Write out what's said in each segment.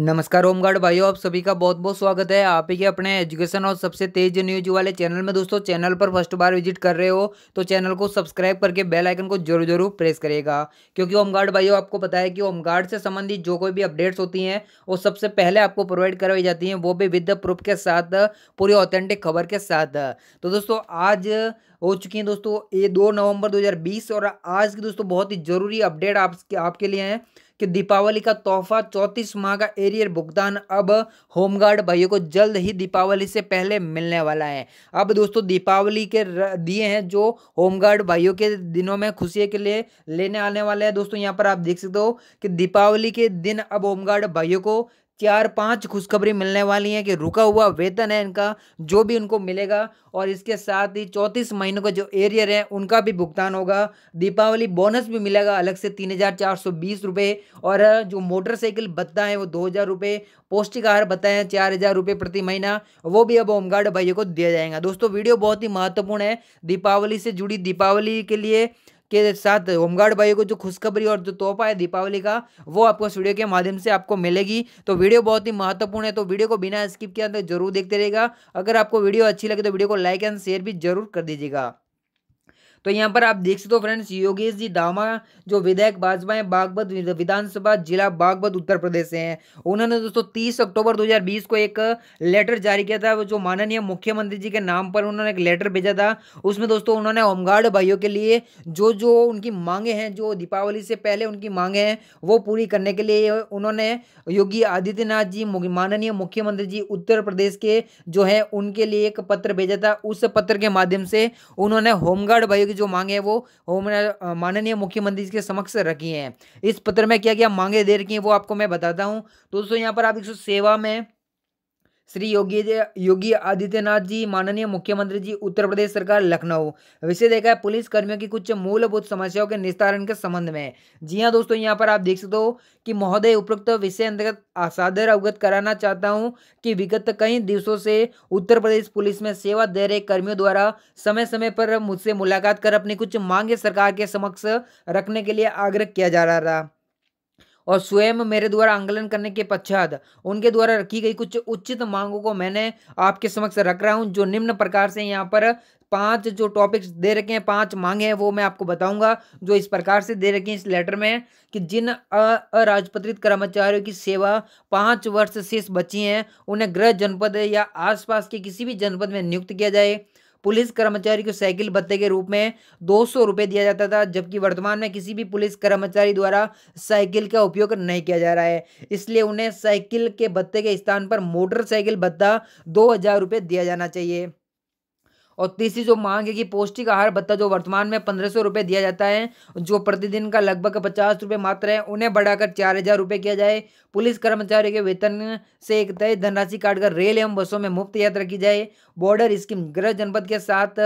नमस्कार होमगार्ड भाइयों आप सभी का बहुत बहुत स्वागत है आप ही के अपने एजुकेशन और सबसे तेज न्यूज वाले चैनल में दोस्तों चैनल पर फर्स्ट बार विजिट कर रहे हो तो चैनल को सब्सक्राइब करके बेल आइकन को जरूर जरूर प्रेस करेगा क्योंकि होमगार्ड भाइयों आपको पता है कि होमगार्ड से संबंधित जो कोई भी अपडेट्स होती हैं वो सबसे पहले आपको प्रोवाइड करवाई जाती हैं वो भी विद प्रूफ के साथ पूरी ऑथेंटिक खबर के साथ तो दोस्तों आज हो चुकी हैं दोस्तों ये दो नवंबर 2020 और आज की दोस्तों बहुत ही ज़रूरी अपडेट आप, आपके लिए हैं कि दीपावली का तोहफा चौंतीस माह का एरियर भुगतान अब होमगार्ड भाइयों को जल्द ही दीपावली से पहले मिलने वाला है अब दोस्तों दीपावली के दिए हैं जो होमगार्ड भाइयों के दिनों में खुशी के लिए लेने आने वाले हैं दोस्तों यहाँ पर आप देख सकते हो कि दीपावली के दिन अब होमगार्ड भाइयों को चार पांच खुशखबरी मिलने वाली है कि रुका हुआ वेतन है इनका जो भी उनको मिलेगा और इसके साथ ही चौंतीस महीनों का जो एरियर है उनका भी भुगतान होगा दीपावली बोनस भी मिलेगा अलग से तीन हज़ार चार सौ बीस रुपये और जो मोटरसाइकिल भत्ता है वो दो हज़ार रुपये पौष्टिक आहार बताए है चार हज़ार रुपये प्रति महीना वो भी अब होमगार्ड भाइयों को दिया जाएगा दोस्तों वीडियो बहुत ही महत्वपूर्ण है दीपावली से जुड़ी दीपावली के लिए के साथ होमगार्ड भाइयों को जो खुशखबरी और जो तोहफा है दीपावली का वो आपको इस वीडियो के माध्यम से आपको मिलेगी तो वीडियो बहुत ही महत्वपूर्ण है तो वीडियो को बिना स्किप किया जरूर देखते रहेगा अगर आपको वीडियो अच्छी लगे तो वीडियो को लाइक एंड शेयर भी जरूर कर दीजिएगा तो यहाँ पर आप देख सकते हो फ्रेंड्स योगेश जी दामा जो विधायक भाजपा है बागपत विधानसभा जिला बागपत उत्तर प्रदेश से हैं उन्होंने दोस्तों तीस अक्टूबर 2020 को एक लेटर जारी किया था जो माननीय मुख्यमंत्री जी के नाम पर उन्होंने एक लेटर भेजा था उसमें दोस्तों उन्होंने होमगार्ड भाइयों के लिए जो जो उनकी मांगे हैं जो दीपावली से पहले उनकी मांगे हैं वो पूरी करने के लिए उन्होंने योगी आदित्यनाथ जी माननीय मुख्यमंत्री जी उत्तर प्रदेश के जो है उनके लिए एक पत्र भेजा था उस पत्र के माध्यम से उन्होंने होमगार्ड भाइयों की जो मांगे वो माननीय मुख्यमंत्री के समक्ष रखी हैं इस पत्र में क्या क्या मांगे दे रखी हैं वो आपको मैं बताता हूँ दोस्तों यहाँ पर आप एक सेवा में श्री योगी योगी आदित्यनाथ जी माननीय मुख्यमंत्री जी उत्तर प्रदेश सरकार लखनऊ विषय देखा है पुलिस कर्मियों की कुछ मूलभूत समस्याओं के निस्तारण के संबंध में जी हाँ दोस्तों यहाँ पर आप देख सकते हो कि महोदय उपरोक्त विषय अंतर्गत असाधर अवगत कराना चाहता हूँ कि विगत कई दिवसों से उत्तर प्रदेश पुलिस में सेवा दे रहे कर्मियों द्वारा समय समय पर मुझसे मुलाकात कर अपनी कुछ मांगे सरकार के समक्ष रखने के लिए आग्रह किया जा रहा था और स्वयं मेरे द्वारा आंकलन करने के पश्चात उनके द्वारा रखी गई कुछ उचित मांगों को मैंने आपके समक्ष रख रहा हूँ जो निम्न प्रकार से यहाँ पर पांच जो टॉपिक्स दे रखे हैं पांच मांगे हैं वो मैं आपको बताऊंगा जो इस प्रकार से दे रखी हैं इस लेटर में कि जिन अराजपत्रित कर्मचारियों की सेवा पाँच वर्ष शेष बची हैं उन्हें गृह जनपद या आसपास के किसी भी जनपद में नियुक्त किया जाए पुलिस कर्मचारी को साइकिल भत्ते के रूप में दो सौ रुपये दिया जाता था जबकि वर्तमान में किसी भी पुलिस कर्मचारी द्वारा साइकिल का उपयोग नहीं किया जा रहा है इसलिए उन्हें साइकिल के भत्ते के स्थान पर मोटरसाइकिल भत्ता दो हज़ार रुपये दिया जाना चाहिए और तीसरी जो मांग है कि पौष्टिक आहार भत्ता जो वर्तमान में पंद्रह सौ रुपये दिया जाता है जो प्रतिदिन का लगभग पचास रुपये मात्र है उन्हें बढ़ाकर चार हज़ार रुपये किया जाए पुलिस कर्मचारियों के वेतन से एक तय धनराशि काटकर रेल एवं बसों में मुफ्त यात्रा की जाए बॉर्डर स्कीम गृह जनपद के साथ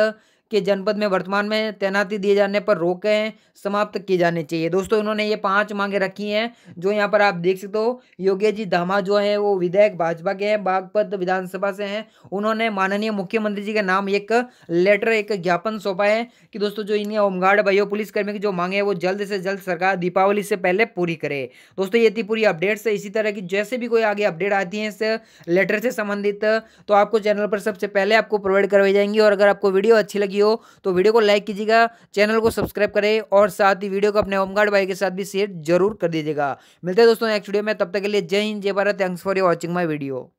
के जनपद में वर्तमान में तैनाती दिए जाने पर रोकें समाप्त किए जाने चाहिए दोस्तों इन्होंने ये पांच मांगे रखी हैं जो यहाँ पर आप देख सकते हो योगी जी धामा जो है वो विधायक भाजपा के हैं बागपत विधानसभा से हैं उन्होंने माननीय मुख्यमंत्री जी के नाम एक लेटर एक ज्ञापन सौंपा है कि दोस्तों जो इन होमगार्ड भाइयों पुलिसकर्मी की जो मांगे हैं वो जल्द से जल्द सरकार दीपावली से पहले पूरी करे दोस्तों ये थी पूरी अपडेट्स इसी तरह की जैसे भी कोई आगे अपडेट आती है इस लेटर से संबंधित तो आपको चैनल पर सबसे पहले आपको प्रोवाइड करवाई जाएंगी और अगर आपको वीडियो अच्छी लगी की हो तो वीडियो को लाइक कीजिएगा चैनल को सब्सक्राइब करें और साथ ही वीडियो को अपने होमगार्ड भाई के साथ भी शेयर जरूर कर दीजिएगा मिलते हैं दोस्तों नेक्स्ट वीडियो में तब तक के लिए जय हिंद जय Bharat thanks for you watching my video